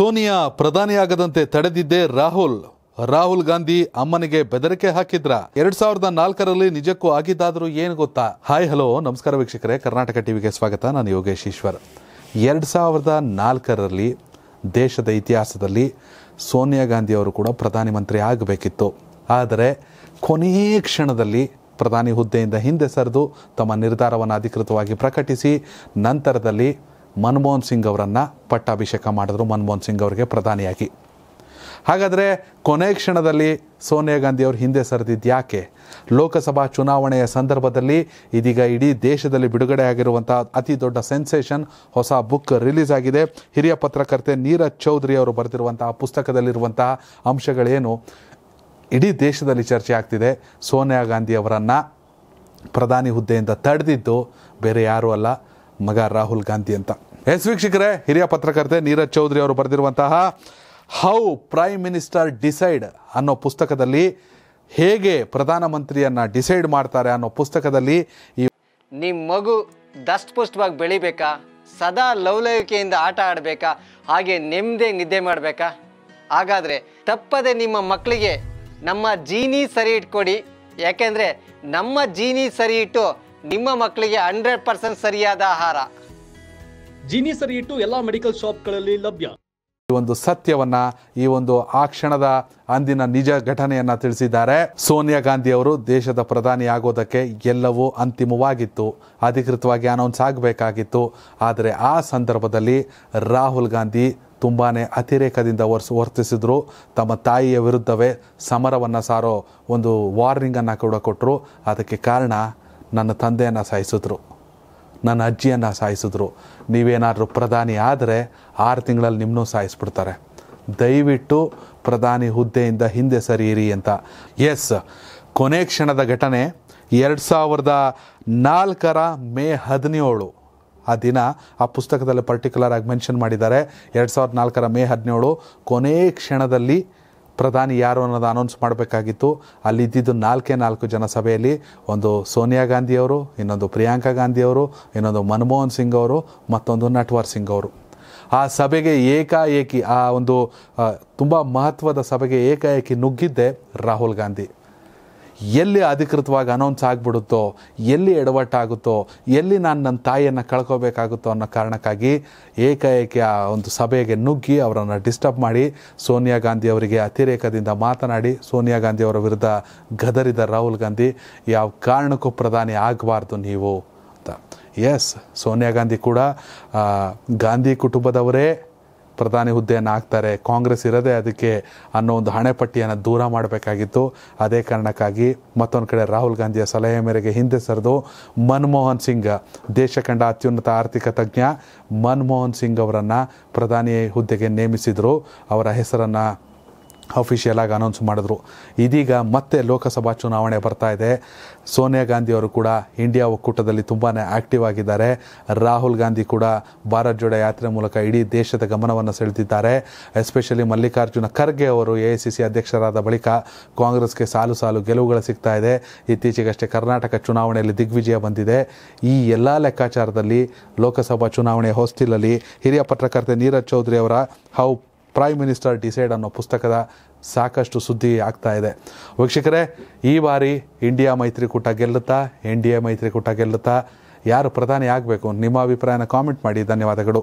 ಸೋನಿಯಾ ಪ್ರಧಾನಿಯಾಗದಂತೆ ತಡೆದಿದ್ದೆ ರಾಹುಲ್ ರಾಹುಲ್ ಗಾಂಧಿ ಅಮ್ಮನಿಗೆ ಬೆದರಿಕೆ ಹಾಕಿದ್ರ ಎರಡ್ ಸಾವಿರದ ನಾಲ್ಕರಲ್ಲಿ ನಿಜಕ್ಕೂ ಆಗಿದ್ದಾದರೂ ಏನು ಗೊತ್ತಾ ಹಾಯ್ ಹಲೋ ನಮಸ್ಕಾರ ವೀಕ್ಷಕರೇ ಕರ್ನಾಟಕ ಟಿವಿಗೆ ಸ್ವಾಗತ ನಾನು ಯೋಗೇಶ್ ಈಶ್ವರ್ ಎರಡು ಸಾವಿರದ ನಾಲ್ಕರಲ್ಲಿ ದೇಶದ ಇತಿಹಾಸದಲ್ಲಿ ಸೋನಿಯಾ ಗಾಂಧಿ ಅವರು ಕೂಡ ಪ್ರಧಾನಿ ಮಂತ್ರಿ ಆಗಬೇಕಿತ್ತು ಆದರೆ ಕೊನೆಯ ಕ್ಷಣದಲ್ಲಿ ಪ್ರಧಾನಿ ಹುದ್ದೆಯಿಂದ ಹಿಂದೆ ಸರಿದು ತಮ್ಮ ನಿರ್ಧಾರವನ್ನು ಅಧಿಕೃತವಾಗಿ ಪ್ರಕಟಿಸಿ ನಂತರದಲ್ಲಿ ಮನಮೋಹನ್ ಸಿಂಗ್ ಅವರನ್ನು ಪಟ್ಟಾಭಿಷೇಕ ಮಾಡಿದ್ರು ಮನಮೋಹನ್ ಸಿಂಗ್ ಅವರಿಗೆ ಪ್ರಧಾನಿಯಾಗಿ ಹಾಗಾದರೆ ಕೊನೆ ಕ್ಷಣದಲ್ಲಿ ಸೋನಿಯಾ ಗಾಂಧಿಯವರು ಹಿಂದೆ ಸರಿದಿದ್ದು ಯಾಕೆ ಲೋಕಸಭಾ ಚುನಾವಣೆಯ ಸಂದರ್ಭದಲ್ಲಿ ಇದೀಗ ಇಡೀ ದೇಶದಲ್ಲಿ ಬಿಡುಗಡೆ ಆಗಿರುವಂಥ ಅತಿ ದೊಡ್ಡ ಸೆನ್ಸೇಷನ್ ಹೊಸ ಬುಕ್ ರಿಲೀಸ್ ಆಗಿದೆ ಹಿರಿಯ ಪತ್ರಕರ್ತೆ ನೀರಜ್ ಚೌಧರಿ ಅವರು ಬರೆದಿರುವಂತಹ ಪುಸ್ತಕದಲ್ಲಿರುವಂತಹ ಅಂಶಗಳೇನು ಇಡೀ ದೇಶದಲ್ಲಿ ಚರ್ಚೆ ಆಗ್ತಿದೆ ಸೋನಿಯಾ ಗಾಂಧಿ ಅವರನ್ನು ಪ್ರಧಾನಿ ಹುದ್ದೆಯಿಂದ ತಡೆದಿದ್ದು ಬೇರೆ ಯಾರೂ ಅಲ್ಲ ಮಗ ರಾಹುಲ್ ಗಾಂಧಿ ಅಂತ ಎಸ್ ವೀಕ್ಷಕರೇ ಹಿರಿಯ ಪತ್ರಕರ್ತೆ ನೀರಜ್ ಚೌಧರಿ ಅವರು ಬರೆದಿರುವಂತಹ ಹೌ ಪ್ರೈಮ್ ಮಿನಿಸ್ಟರ್ ಡಿಸೈಡ್ ಅನ್ನೋ ಪುಸ್ತಕದಲ್ಲಿ ಹೇಗೆ ಪ್ರಧಾನಮಂತ್ರಿಯನ್ನು ಡಿಸೈಡ್ ಮಾಡ್ತಾರೆ ಅನ್ನೋ ಪುಸ್ತಕದಲ್ಲಿ ಈ ನಿಮ್ಮ ಮಗು ದಷ್ಟಪುಷ್ಟವಾಗಿ ಬೆಳಿಬೇಕಾ ಸದಾ ಲವಲವಿಕೆಯಿಂದ ಆಟ ಆಡಬೇಕಾ ಹಾಗೆ ನೆಮ್ಮದಿ ನಿದ್ದೆ ಮಾಡಬೇಕಾ ಹಾಗಾದರೆ ತಪ್ಪದೆ ನಿಮ್ಮ ಮಕ್ಕಳಿಗೆ ನಮ್ಮ ಜೀನಿ ಸರಿ ಇಟ್ಕೊಡಿ ಯಾಕೆಂದರೆ ನಮ್ಮ ಜೀನಿ ಸರಿ ಇಟ್ಟು ನಿಮ್ಮ ಮಕ್ಕಳಿಗೆ ಹಂಡ್ರೆಡ್ ಪರ್ಸೆಂಟ್ ಸರಿಯಾದ ಆಹಾರ ಜೀನಿ ಸರಿ ಇಟ್ಟು ಎಲ್ಲಾ ಮೆಡಿಕಲ್ ಶಾಪ್ಗಳಲ್ಲಿ ಲಭ್ಯ ಈ ಒಂದು ಸತ್ಯವನ್ನ ಈ ಒಂದು ಆ ಕ್ಷಣದ ಅಂದಿನ ನಿಜ ಘಟನೆಯನ್ನ ತಿಳಿಸಿದ್ದಾರೆ ಸೋನಿಯಾ ಗಾಂಧಿ ಅವರು ದೇಶದ ಪ್ರಧಾನಿ ಆಗೋದಕ್ಕೆ ಎಲ್ಲವೂ ಅಂತಿಮವಾಗಿತ್ತು ಅಧಿಕೃತವಾಗಿ ಅನೌನ್ಸ್ ಆಗಬೇಕಾಗಿತ್ತು ಆದರೆ ಆ ಸಂದರ್ಭದಲ್ಲಿ ರಾಹುಲ್ ಗಾಂಧಿ ತುಂಬಾ ಅತಿರೇಕದಿಂದ ವರ್ಸ್ ವರ್ತಿಸಿದ್ರು ತಮ್ಮ ತಾಯಿಯ ವಿರುದ್ಧವೇ ಸಮರವನ್ನು ಸಾರೋ ಒಂದು ವಾರ್ನಿಂಗನ್ನು ಕೂಡ ಕೊಟ್ಟರು ಅದಕ್ಕೆ ಕಾರಣ ನನ್ನ ತಂದೆಯನ್ನು ಸಾಯಿಸಿದ್ರು ನನ್ನ ಅಜ್ಜಿಯನ್ನು ಸಾಯಿಸಿದ್ರು ನೀವೇನಾದರೂ ಪ್ರಧಾನಿ ಆದರೆ ಆರು ತಿಂಗಳಲ್ಲಿ ನಿಮ್ಮನ್ನೂ ಸಾಯಿಸ್ಬಿಡ್ತಾರೆ ದಯವಿಟ್ಟು ಪ್ರಧಾನಿ ಹುದ್ದೆಯಿಂದ ಹಿಂದೆ ಸರಿಯಿರಿ ಅಂತ ಎಸ್ ಕೊನೆ ಕ್ಷಣದ ಘಟನೆ ಎರಡು ಸಾವಿರದ ನಾಲ್ಕರ ಮೇ ಹದಿನೇಳು ಆ ದಿನ ಆ ಪುಸ್ತಕದಲ್ಲಿ ಪರ್ಟಿಕ್ಯುಲರ್ ಆಗಿ ಮೆನ್ಷನ್ ಮಾಡಿದ್ದಾರೆ ಎರಡು ಸಾವಿರದ ನಾಲ್ಕರ ಮೇ ಹದಿನೇಳು ಕೊನೆ ಕ್ಷಣದಲ್ಲಿ ಪ್ರಧಾನಿ ಯಾರು ಅನ್ನೋದು ಅನೌನ್ಸ್ ಮಾಡಬೇಕಾಗಿತ್ತು ಅಲ್ಲಿ ಇದ್ದಿದ್ದು ನಾಲ್ಕೇ ನಾಲ್ಕು ಜನ ಸಭೆಯಲ್ಲಿ ಒಂದು ಸೋನಿಯಾ ಗಾಂಧಿಯವರು ಇನ್ನೊಂದು ಪ್ರಿಯಾಂಕಾ ಗಾಂಧಿಯವರು ಇನ್ನೊಂದು ಮನಮೋಹನ್ ಸಿಂಗ್ ಅವರು ಮತ್ತೊಂದು ನಟ್ವರ್ ಸಿಂಗ್ ಅವರು ಆ ಸಭೆಗೆ ಏಕಾಏಕಿ ಆ ಒಂದು ತುಂಬ ಮಹತ್ವದ ಸಭೆಗೆ ಏಕಾಏಕಿ ನುಗ್ಗಿದ್ದೆ ರಾಹುಲ್ ಗಾಂಧಿ ಎಲ್ಲಿ ಅಧಿಕೃತವಾಗಿ ಅನೌನ್ಸ್ ಆಗಿಬಿಡುತ್ತೋ ಎಲ್ಲಿ ಎಡವಟ್ಟಾಗುತ್ತೋ ಎಲ್ಲಿ ನಾನು ನನ್ನ ತಾಯಿಯನ್ನು ಕಳ್ಕೋಬೇಕಾಗುತ್ತೋ ಅನ್ನೋ ಕಾರಣಕ್ಕಾಗಿ ಏಕಾಏಕಿ ಆ ಒಂದು ಸಭೆಗೆ ನುಗ್ಗಿ ಅವರನ್ನು ಡಿಸ್ಟರ್ಬ್ ಮಾಡಿ ಸೋನಿಯಾ ಗಾಂಧಿ ಅವರಿಗೆ ಅತಿರೇಕದಿಂದ ಮಾತನಾಡಿ ಸೋನಿಯಾ ಗಾಂಧಿ ಅವರ ವಿರುದ್ಧ ಗದರಿದ ರಾಹುಲ್ ಗಾಂಧಿ ಯಾವ ಕಾರಣಕ್ಕೂ ಪ್ರಧಾನಿ ಆಗಬಾರ್ದು ನೀವು ಅಂತ ಎಸ್ ಸೋನಿಯಾ ಗಾಂಧಿ ಕೂಡ ಗಾಂಧಿ ಕುಟುಂಬದವರೇ ಪ್ರಧಾನಿ ಹುದ್ದೆಯನ್ನು ಹಾಕ್ತಾರೆ ಕಾಂಗ್ರೆಸ್ ಇರೋದೇ ಅದಕ್ಕೆ ಅನ್ನೋ ಒಂದು ಹಣೆಪಟ್ಟಿಯನ್ನು ದೂರ ಮಾಡಬೇಕಾಗಿತ್ತು ಅದೇ ಕಾರಣಕ್ಕಾಗಿ ಮತ್ತೊಂದು ಕಡೆ ರಾಹುಲ್ ಗಾಂಧಿಯ ಸಲಹೆ ಮೇರೆಗೆ ಹಿಂದೆ ಸರಿದು ಮನಮೋಹನ್ ಸಿಂಗ್ ದೇಶ ಕಂಡ ಅತ್ಯುನ್ನತ ಆರ್ಥಿಕ ತಜ್ಞ ಮನಮೋಹನ್ ಸಿಂಗ್ ಅವರನ್ನು ಪ್ರಧಾನಿ ಹುದ್ದೆಗೆ ನೇಮಿಸಿದರು ಅವರ ಹೆಸರನ್ನು ಅಫಿಷಿಯಲಾಗಿ ಅನೌನ್ಸ್ ಮಾಡಿದ್ರು ಇದೀಗ ಮತ್ತೆ ಲೋಕಸಭಾ ಚುನಾವಣೆ ಬರ್ತಾ ಇದೆ ಸೋನಿಯಾ ಗಾಂಧಿ ಅವರು ಕೂಡ ಇಂಡಿಯಾ ಒಕ್ಕೂಟದಲ್ಲಿ ತುಂಬಾ ಆ್ಯಕ್ಟಿವ್ ಆಗಿದ್ದಾರೆ ರಾಹುಲ್ ಗಾಂಧಿ ಕೂಡ ಭಾರತ್ ಜೋಡ ಯಾತ್ರೆ ಮೂಲಕ ಇಡೀ ದೇಶದ ಗಮನವನ್ನು ಸೆಳೆದಿದ್ದಾರೆ ಎಸ್ಪೆಷಲಿ ಮಲ್ಲಿಕಾರ್ಜುನ ಖರ್ಗೆ ಅವರು ಎ ಸಿ ಸಿ ಅಧ್ಯಕ್ಷರಾದ ಬಳಿಕ ಕಾಂಗ್ರೆಸ್ಗೆ ಸಾಲು ಸಾಲು ಗೆಲುವುಗಳು ಸಿಗ್ತಾ ಇದೆ ಇತ್ತೀಚೆಗಷ್ಟೇ ಕರ್ನಾಟಕ ಚುನಾವಣೆಯಲ್ಲಿ ದಿಗ್ವಿಜಯ ಬಂದಿದೆ ಈ ಎಲ್ಲ ಲೆಕ್ಕಾಚಾರದಲ್ಲಿ ಲೋಕಸಭಾ ಚುನಾವಣೆ ಹೊಸ್ತಿಲಲ್ಲಿ ಹಿರಿಯ ಪತ್ರಕರ್ತೆ ನೀರಜ್ ಚೌಧರಿ ಅವರ ಹೌ ಪ್ರೈಮ್ ಮಿನಿಸ್ಟರ್ ಡಿಸೈಡ್ ಅನ್ನೋ ಪುಸ್ತಕದ ಸಾಕಷ್ಟು ಸುದ್ದಿ ಆಗ್ತಾ ಇದೆ ವೀಕ್ಷಕರೇ ಈ ಬಾರಿ ಇಂಡಿಯಾ ಮೈತ್ರಿಕೂಟ ಗೆಲ್ಲುತ್ತಾ ಎನ್ ಡಿ ಎ ಮೈತ್ರಿಕೂಟ ಗೆಲ್ಲುತ್ತಾ ಯಾರು ಪ್ರಧಾನಿ ಆಗಬೇಕು ನಿಮ್ಮ ಅಭಿಪ್ರಾಯನ ಕಾಮೆಂಟ್ ಮಾಡಿ ಧನ್ಯವಾದಗಳು